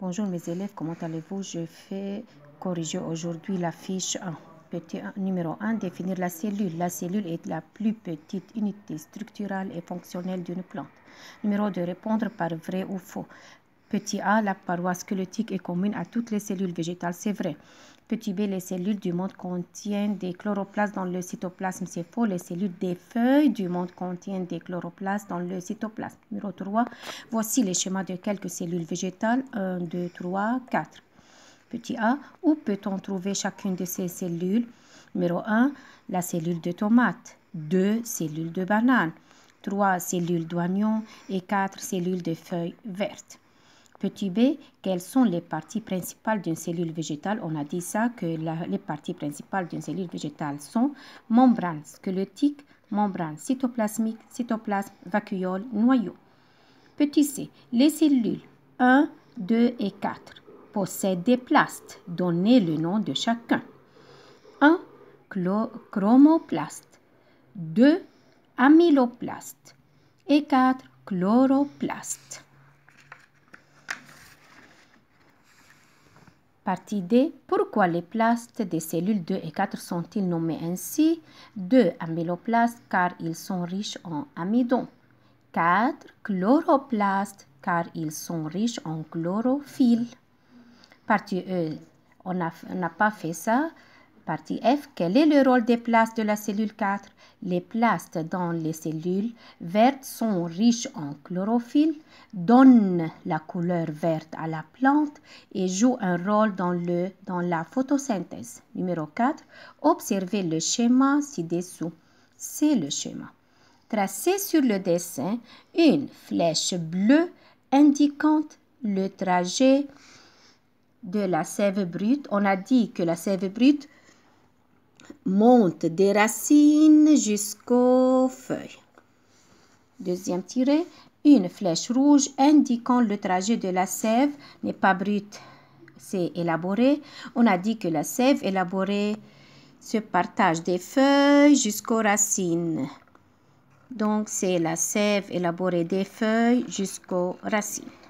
Bonjour mes élèves, comment allez-vous Je vais corriger aujourd'hui la fiche 1. Petit numéro 1, définir la cellule. La cellule est la plus petite unité structurelle et fonctionnelle d'une plante. Numéro 2, répondre par vrai ou faux. Petit a, la paroi squelettique est commune à toutes les cellules végétales, c'est vrai. Petit b, les cellules du monde contiennent des chloroplastes dans le cytoplasme. C'est faux. Les cellules des feuilles du monde contiennent des chloroplastes dans le cytoplasme. Numéro 3, voici les schémas de quelques cellules végétales. 1, 2, 3, 4. Petit a, où peut-on trouver chacune de ces cellules Numéro 1, la cellule de tomate. 2, cellules de banane. 3, cellules d'oignon. Et 4, cellules de feuilles vertes. Petit b, quelles sont les parties principales d'une cellule végétale On a dit ça, que les parties principales d'une cellule végétale sont membrane squelettique, membrane cytoplasmique, cytoplasme, vacuole, noyau. Petit c, les cellules 1, 2 et 4 possèdent des plastes, donnez le nom de chacun. 1. chromoplastes. 2. amyloplastes. et 4. chloroplastes. Partie D. Pourquoi les plastes des cellules 2 et 4 sont-ils nommés ainsi 2. Amyloplastes car ils sont riches en amidon. 4. Chloroplastes car ils sont riches en chlorophylle. Partie E. On n'a pas fait ça. Partie F, quel est le rôle des plastes de la cellule 4 Les plastes dans les cellules vertes sont riches en chlorophylle, donnent la couleur verte à la plante et jouent un rôle dans, le, dans la photosynthèse. Numéro 4, observez le schéma ci-dessous. C'est le schéma. Tracez sur le dessin une flèche bleue indiquant le trajet de la sève brute. On a dit que la sève brute monte des racines jusqu'aux feuilles. Deuxième tirée, une flèche rouge indiquant le trajet de la sève n'est pas brute, c'est élaboré. On a dit que la sève élaborée se partage des feuilles jusqu'aux racines. Donc c'est la sève élaborée des feuilles jusqu'aux racines.